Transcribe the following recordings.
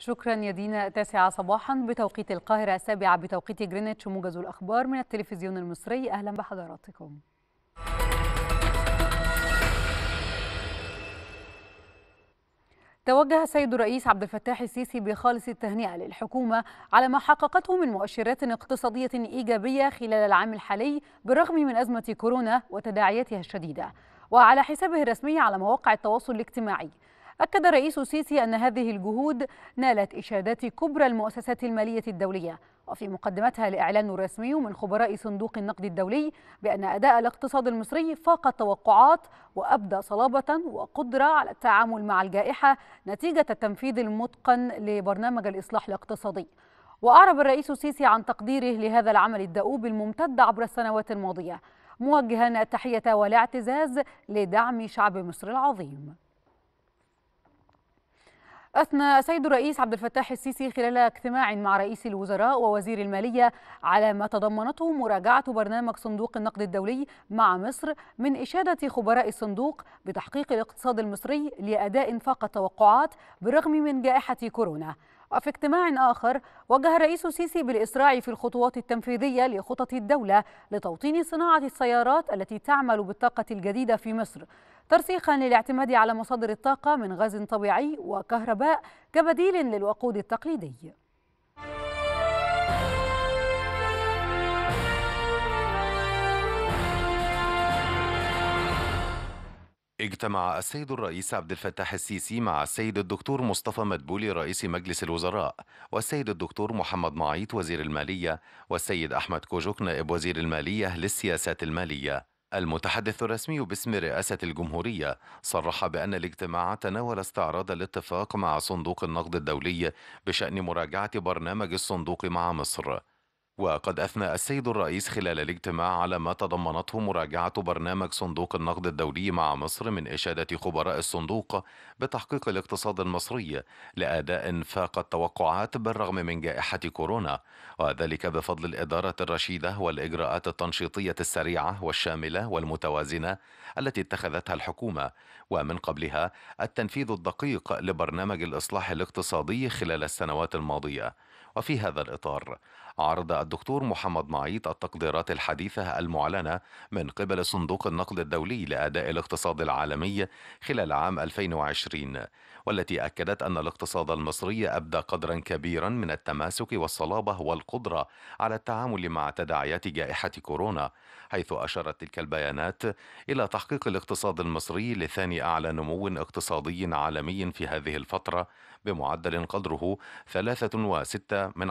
شكرا يا دينا التاسعة صباحا بتوقيت القاهرة السابعة بتوقيت جرينتش موجز الأخبار من التلفزيون المصري أهلا بحضراتكم توجه السيد الرئيس عبد الفتاح السيسي بخالص التهنئه للحكومه على ما حققته من مؤشرات اقتصاديه ايجابيه خلال العام الحالي بالرغم من ازمه كورونا وتداعياتها الشديده وعلى حسابه الرسمي على مواقع التواصل الاجتماعي أكد الرئيس السيسي أن هذه الجهود نالت إشادات كبرى المؤسسات المالية الدولية وفي مقدمتها الإعلان الرسمي من خبراء صندوق النقد الدولي بأن أداء الاقتصاد المصري فاق التوقعات وأبدى صلابة وقدرة على التعامل مع الجائحة نتيجة التنفيذ المتقن لبرنامج الإصلاح الاقتصادي وأعرب الرئيس السيسي عن تقديره لهذا العمل الدؤوب الممتد عبر السنوات الماضية موجها التحية والاعتزاز لدعم شعب مصر العظيم أثنى سيد الرئيس عبد الفتاح السيسي خلال اجتماع مع رئيس الوزراء ووزير المالية على ما تضمنته مراجعة برنامج صندوق النقد الدولي مع مصر من إشادة خبراء الصندوق بتحقيق الاقتصاد المصري لأداء فاق التوقعات بالرغم من جائحة كورونا وفي اجتماع آخر وجه الرئيس السيسي بالإسراع في الخطوات التنفيذية لخطط الدولة لتوطين صناعة السيارات التي تعمل بالطاقة الجديدة في مصر ترسيخا للاعتماد على مصادر الطاقة من غاز طبيعي وكهرباء كبديل للوقود التقليدي اجتمع السيد الرئيس عبد الفتاح السيسي مع السيد الدكتور مصطفى مدبولي رئيس مجلس الوزراء والسيد الدكتور محمد معيط وزير المالية والسيد أحمد كوجوك نائب وزير المالية للسياسات المالية المتحدث الرسمي باسم رئاسة الجمهورية صرح بأن الاجتماع تناول استعراض الاتفاق مع صندوق النقد الدولي بشأن مراجعة برنامج الصندوق مع مصر وقد أثنى السيد الرئيس خلال الاجتماع على ما تضمنته مراجعة برنامج صندوق النقد الدولي مع مصر من إشادة خبراء الصندوق بتحقيق الاقتصاد المصري لأداء فاق التوقعات بالرغم من جائحة كورونا وذلك بفضل الإدارة الرشيدة والإجراءات التنشيطية السريعة والشاملة والمتوازنة التي اتخذتها الحكومة ومن قبلها التنفيذ الدقيق لبرنامج الإصلاح الاقتصادي خلال السنوات الماضية وفي هذا الإطار عرض الدكتور محمد معيط التقديرات الحديثة المعلنة من قبل صندوق النقد الدولي لأداء الاقتصاد العالمي خلال عام 2020 والتي أكدت أن الاقتصاد المصري أبدى قدرا كبيرا من التماسك والصلابة والقدرة على التعامل مع تداعيات جائحة كورونا حيث أشارت تلك البيانات إلى تحقيق الاقتصاد المصري لثاني أعلى نمو اقتصادي عالمي في هذه الفترة بمعدل قدره 3.6 من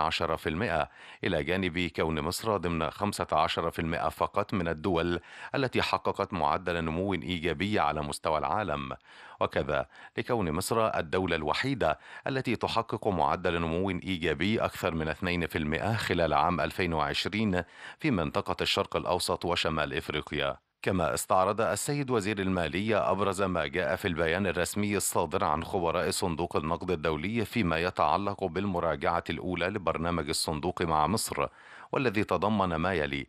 إلى جانب كون مصر ضمن 15% فقط من الدول التي حققت معدل نمو إيجابي على مستوى العالم وكذا لكون مصر الدولة الوحيدة التي تحقق معدل نمو إيجابي أكثر من 2% خلال عام 2020 في منطقة الشرق الأوسط وشمال إفريقيا كما استعرض السيد وزير المالية أبرز ما جاء في البيان الرسمي الصادر عن خبراء صندوق النقد الدولي فيما يتعلق بالمراجعة الأولى لبرنامج الصندوق مع مصر والذي تضمن ما يلي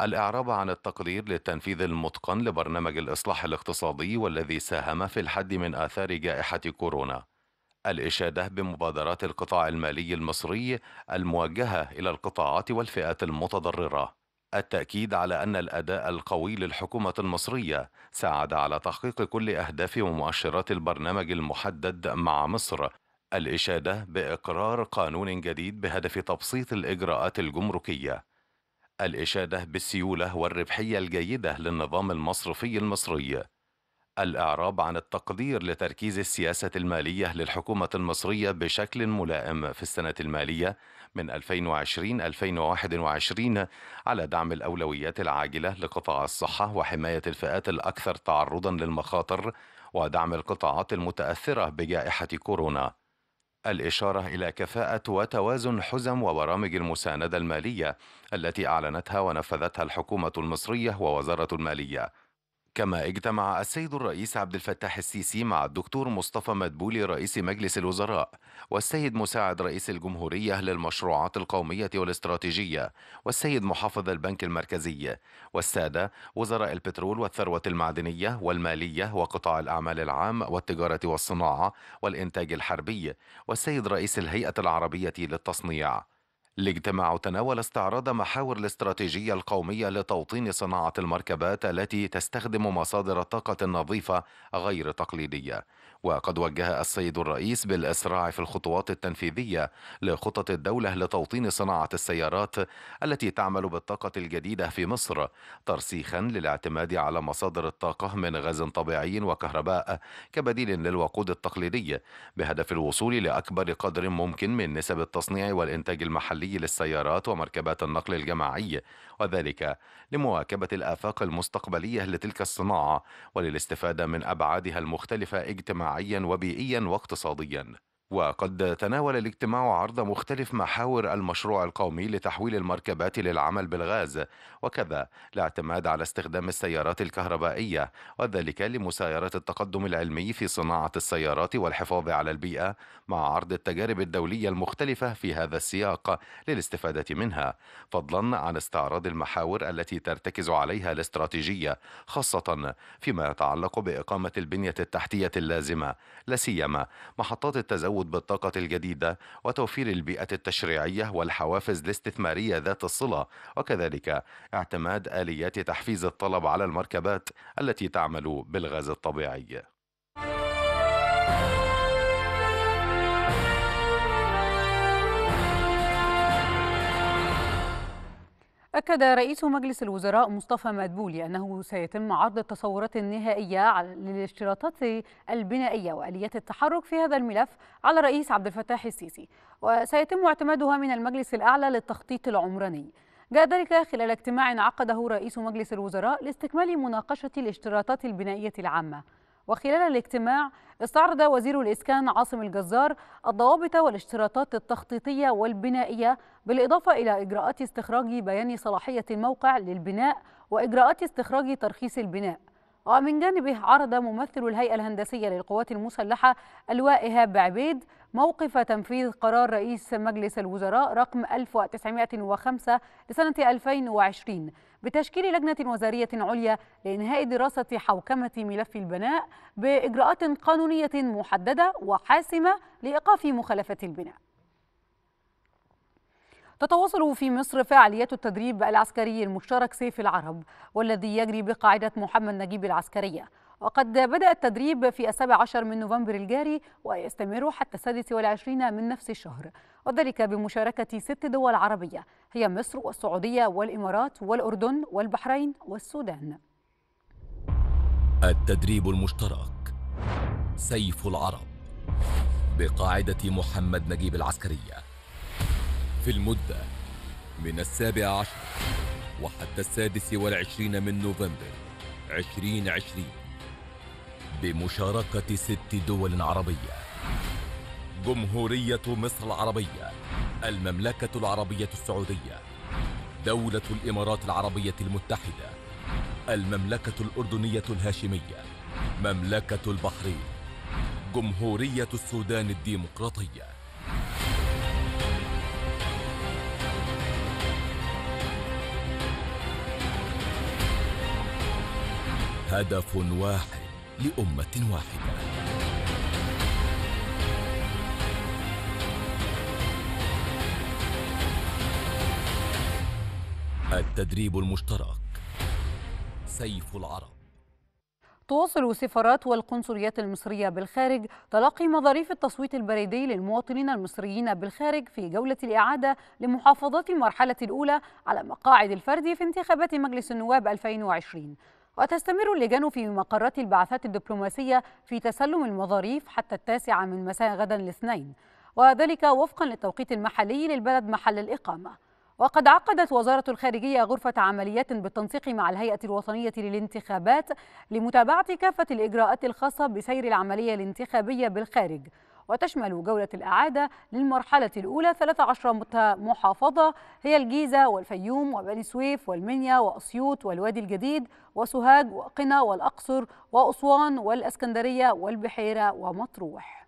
الإعراب عن التقدير للتنفيذ المتقن لبرنامج الإصلاح الاقتصادي والذي ساهم في الحد من آثار جائحة كورونا الإشادة بمبادرات القطاع المالي المصري الموجهة إلى القطاعات والفئات المتضررة التأكيد على أن الأداء القوي للحكومة المصرية ساعد على تحقيق كل أهداف ومؤشرات البرنامج المحدد مع مصر الإشادة بإقرار قانون جديد بهدف تبسيط الإجراءات الجمركية الإشادة بالسيولة والربحية الجيدة للنظام المصرفي المصري الإعراب عن التقدير لتركيز السياسة المالية للحكومة المصرية بشكل ملائم في السنة المالية من 2020-2021 على دعم الأولويات العاجلة لقطاع الصحة وحماية الفئات الأكثر تعرضًا للمخاطر ودعم القطاعات المتأثرة بجائحة كورونا. الإشارة إلى كفاءة وتوازن حزم وبرامج المساندة المالية التي أعلنتها ونفذتها الحكومة المصرية ووزارة المالية. كما اجتمع السيد الرئيس عبد الفتاح السيسي مع الدكتور مصطفى مدبولي رئيس مجلس الوزراء والسيد مساعد رئيس الجمهورية للمشروعات القومية والاستراتيجية والسيد محافظ البنك المركزي والسادة وزراء البترول والثروة المعدنية والمالية وقطاع الأعمال العام والتجارة والصناعة والإنتاج الحربي والسيد رئيس الهيئة العربية للتصنيع الاجتماع تناول استعراض محاور الاستراتيجية القومية لتوطين صناعة المركبات التي تستخدم مصادر الطاقة النظيفة غير تقليدية وقد وجه السيد الرئيس بالإسراع في الخطوات التنفيذية لخطط الدولة لتوطين صناعة السيارات التي تعمل بالطاقة الجديدة في مصر ترسيخا للاعتماد على مصادر الطاقة من غاز طبيعي وكهرباء كبديل للوقود التقليدي بهدف الوصول لأكبر قدر ممكن من نسب التصنيع والإنتاج المحلي للسيارات ومركبات النقل الجماعي وذلك لمواكبة الآفاق المستقبلية لتلك الصناعة وللاستفادة من أبعادها المختلفة اجتماعيا زراعيا وبيئيا واقتصاديا وقد تناول الاجتماع عرض مختلف محاور المشروع القومي لتحويل المركبات للعمل بالغاز وكذا الاعتماد على استخدام السيارات الكهربائيه وذلك لمسايره التقدم العلمي في صناعه السيارات والحفاظ على البيئه مع عرض التجارب الدوليه المختلفه في هذا السياق للاستفاده منها فضلا عن استعراض المحاور التي ترتكز عليها الاستراتيجيه خاصه فيما يتعلق باقامه البنيه التحتيه اللازمه لا سيما محطات التزود التزود بالطاقة الجديدة وتوفير البيئة التشريعية والحوافز الاستثمارية ذات الصلة وكذلك اعتماد آليات تحفيز الطلب على المركبات التي تعمل بالغاز الطبيعي. أكد رئيس مجلس الوزراء مصطفى مدبولي أنه سيتم عرض التصورات النهائية للاشتراطات البنائية وآليات التحرك في هذا الملف على الرئيس عبد الفتاح السيسي وسيتم اعتمادها من المجلس الأعلى للتخطيط العمراني جاء ذلك خلال اجتماع عقده رئيس مجلس الوزراء لاستكمال مناقشة الاشتراطات البنائية العامة وخلال الاجتماع استعرض وزير الإسكان عاصم الجزار الضوابط والاشتراطات التخطيطية والبنائية بالإضافة إلى إجراءات استخراج بيان صلاحية الموقع للبناء وإجراءات استخراج ترخيص البناء ومن جانبه عرض ممثل الهيئة الهندسية للقوات المسلحة اللواء إيهاب عبيد موقف تنفيذ قرار رئيس مجلس الوزراء رقم 1905 لسنة 2020 بتشكيل لجنة وزارية عليا لإنهاء دراسة حوكمة ملف البناء بإجراءات قانونية محددة وحاسمة لإيقاف مخالفات البناء تتواصل في مصر فعاليات التدريب العسكري المشترك سيف العرب والذي يجري بقاعدة محمد نجيب العسكرية وقد بدأ التدريب في السابع عشر من نوفمبر الجاري ويستمر حتى السادس والعشرين من نفس الشهر وذلك بمشاركة ست دول عربية هي مصر والسعودية والإمارات والأردن والبحرين والسودان التدريب المشترك سيف العرب بقاعدة محمد نجيب العسكرية في المدة من السابع عشر وحتى السادس والعشرين من نوفمبر عشرين عشرين بمشاركة ست دول عربية جمهورية مصر العربية المملكة العربية السعودية دولة الإمارات العربية المتحدة المملكة الأردنية الهاشمية مملكة البحرين جمهورية السودان الديمقراطية هدف واحد لأمة واحدة التدريب المشترك سيف العرب تواصل السفارات والقنصليات المصرية بالخارج تلقي مظاريف التصويت البريدي للمواطنين المصريين بالخارج في جولة الإعادة لمحافظات المرحلة الأولى على مقاعد الفرد في انتخابات مجلس النواب 2020 وتستمر اللجان في مقرات البعثات الدبلوماسية في تسلم المظاريف حتى التاسعة من مساء غدا الاثنين وذلك وفقا للتوقيت المحلي للبلد محل الإقامة وقد عقدت وزارة الخارجية غرفة عمليات بالتنسيق مع الهيئة الوطنية للانتخابات لمتابعة كافة الإجراءات الخاصة بسير العملية الانتخابية بالخارج وتشمل جولة الإعادة للمرحلة الأولى 13 محافظة هي الجيزة والفيوم وبني سويف والمنيا وأسيوط والوادي الجديد وسوهاج وقنا والأقصر وأسوان والأسكندرية والبحيرة ومطروح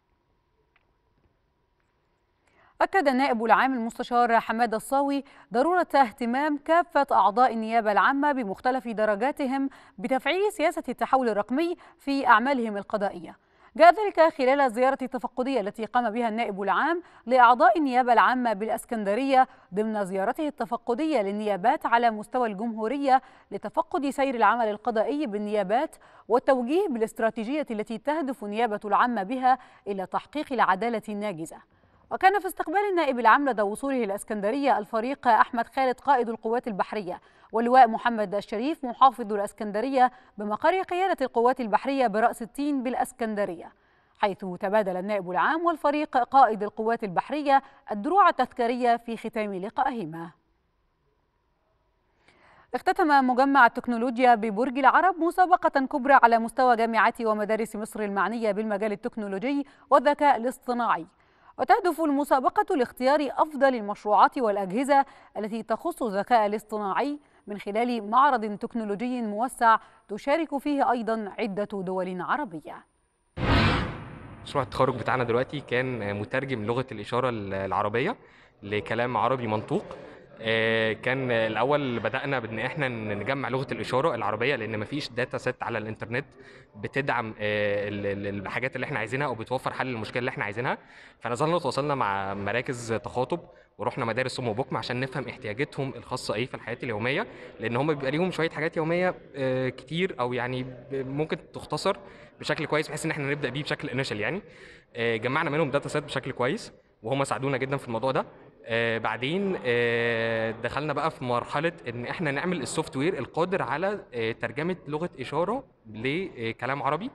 أكد النائب العام المستشار حماد الصاوي ضرورة اهتمام كافة أعضاء النيابة العامة بمختلف درجاتهم بتفعيل سياسة التحول الرقمي في أعمالهم القضائية جاء ذلك خلال الزيارة التفقدية التي قام بها النائب العام لأعضاء النيابة العامة بالأسكندرية ضمن زيارته التفقدية للنيابات على مستوى الجمهورية لتفقد سير العمل القضائي بالنيابات والتوجيه بالاستراتيجية التي تهدف النيابة العامة بها إلى تحقيق العدالة الناجزة وكان في استقبال النائب العام لدى وصوله الإسكندرية الفريق أحمد خالد قائد القوات البحرية واللواء محمد الشريف محافظ الاسكندريه بمقر قياده القوات البحريه براس التين بالاسكندريه حيث تبادل النائب العام والفريق قائد القوات البحريه الدروع التذكاريه في ختام لقائهما اختتم مجمع التكنولوجيا ببرج العرب مسابقة كبرى على مستوى جامعات ومدارس مصر المعنية بالمجال التكنولوجي والذكاء الاصطناعي وتهدف المسابقة لاختيار أفضل المشروعات والأجهزة التي تخص الذكاء الاصطناعي من خلال معرض تكنولوجي موسع تشارك فيه أيضا عدة دول عربية مشروع التخرج بتاعنا دلوقتي كان مترجم لغة الإشارة العربية لكلام عربي منطوق آه، كان الاول بدانا بان احنا نجمع لغه الاشاره العربيه لان مفيش داتا سيت على الانترنت بتدعم آه، الحاجات اللي احنا عايزينها او بتوفر حل المشكله اللي احنا عايزينها فنزلنا وتواصلنا مع مراكز تخاطب ورحنا مدارس ام وبكم عشان نفهم احتياجاتهم الخاصه ايه في الحياه اليوميه لان هم بيبقى ليهم شويه حاجات يوميه آه، كتير او يعني ممكن تختصر بشكل كويس بحيث ان احنا نبدا بيه بشكل انيشال يعني آه، جمعنا منهم داتا سيت بشكل كويس وهم ساعدونا جدا في الموضوع ده آه، بعدين دخلنا بقى في مرحله ان احنا نعمل السوفت وير القادر على ترجمه لغه اشاره لكلام عربي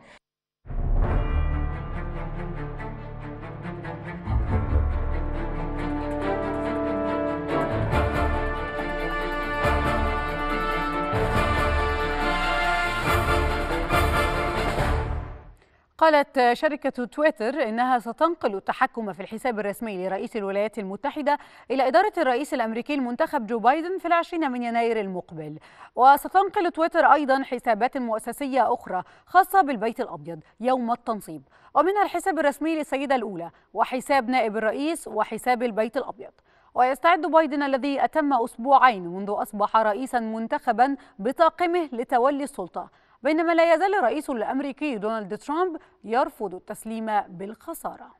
قالت شركة تويتر إنها ستنقل التحكم في الحساب الرسمي لرئيس الولايات المتحدة إلى إدارة الرئيس الأمريكي المنتخب جو بايدن في العشرين من يناير المقبل وستنقل تويتر أيضا حسابات مؤسسية أخرى خاصة بالبيت الأبيض يوم التنصيب ومنها الحساب الرسمي للسيدة الأولى وحساب نائب الرئيس وحساب البيت الأبيض ويستعد بايدن الذي أتم أسبوعين منذ أصبح رئيسا منتخبا بطاقمه لتولي السلطة بينما لا يزال الرئيس الأمريكي دونالد ترامب يرفض التسليم بالخسارة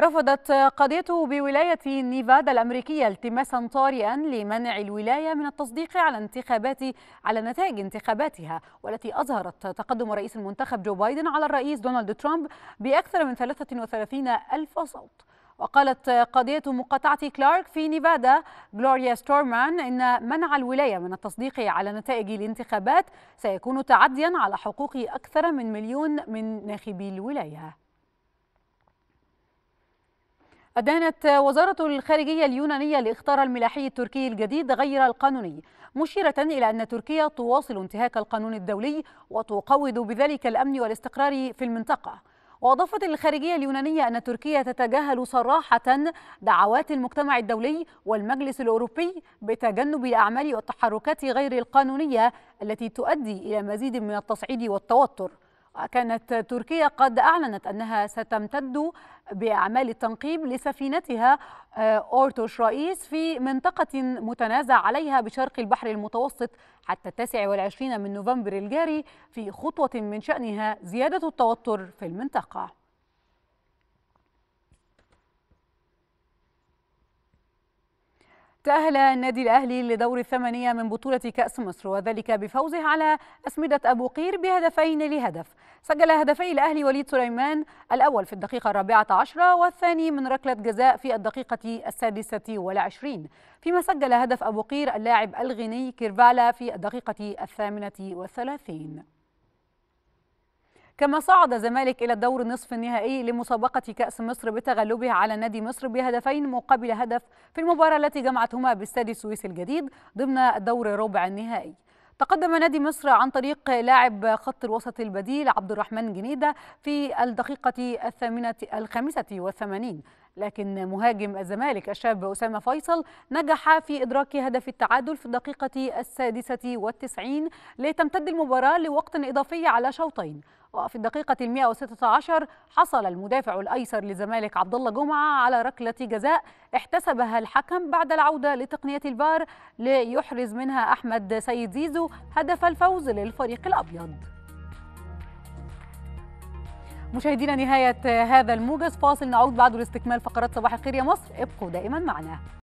رفضت قضيته بولاية نيفادا الأمريكية التماسا طارئا لمنع الولاية من التصديق على انتخابات على نتائج انتخاباتها والتي أظهرت تقدم الرئيس المنتخب جو بايدن على الرئيس دونالد ترامب بأكثر من 33 ألف صوت وقالت قاضية مقاطعة كلارك في نيفادا جلوريا ستورمان إن منع الولاية من التصديق على نتائج الانتخابات سيكون تعديا على حقوق أكثر من مليون من ناخبي الولاية أدانت وزارة الخارجية اليونانية لإختار الملاحي التركي الجديد غير القانوني مشيرة إلى أن تركيا تواصل انتهاك القانون الدولي وتقوض بذلك الأمن والاستقرار في المنطقة وأضافت الخارجية اليونانية أن تركيا تتجاهل صراحة دعوات المجتمع الدولي والمجلس الأوروبي بتجنب الأعمال والتحركات غير القانونية التي تؤدي إلى مزيد من التصعيد والتوتر وكانت تركيا قد أعلنت أنها ستمتد بأعمال التنقيب لسفينتها آه، أورتوش رئيس في منطقة متنازع عليها بشرق البحر المتوسط حتى التاسع والعشرين من نوفمبر الجاري في خطوة من شأنها زيادة التوتر في المنطقة تأهل النادي الأهلي لدور الثمانية من بطولة كأس مصر وذلك بفوزه على أسمدة أبو قير بهدفين لهدف سجل هدفي الأهلي وليد سليمان الأول في الدقيقة الرابعة عشرة والثاني من ركلة جزاء في الدقيقة السادسة والعشرين فيما سجل هدف أبو قير اللاعب الغيني كيرفالا في الدقيقة الثامنة والثلاثين كما صعد الزمالك إلى الدور النصف النهائي لمسابقة كأس مصر بتغلبه على نادي مصر بهدفين مقابل هدف في المباراة التي جمعتهما باستاد السويس الجديد ضمن دور ربع النهائي تقدم نادي مصر عن طريق لاعب خط الوسط البديل عبد الرحمن جنيدة في الدقيقة الثامنة الخامسة والثمانين لكن مهاجم الزمالك الشاب أسامة فيصل نجح في إدراك هدف التعادل في الدقيقة السادسة والتسعين لتمتد المباراة لوقت إضافي على شوطين وفي الدقيقة المئة وستة عشر حصل المدافع الأيسر للزمالك عبد الله جمعة على ركلة جزاء احتسبها الحكم بعد العودة لتقنية البار ليحرز منها أحمد سيد زيزو هدف الفوز للفريق الأبيض مشاهدينا نهاية هذا الموجز فاصل نعود بعده لاستكمال فقرات صباح الخير يا مصر ابقوا دائما معنا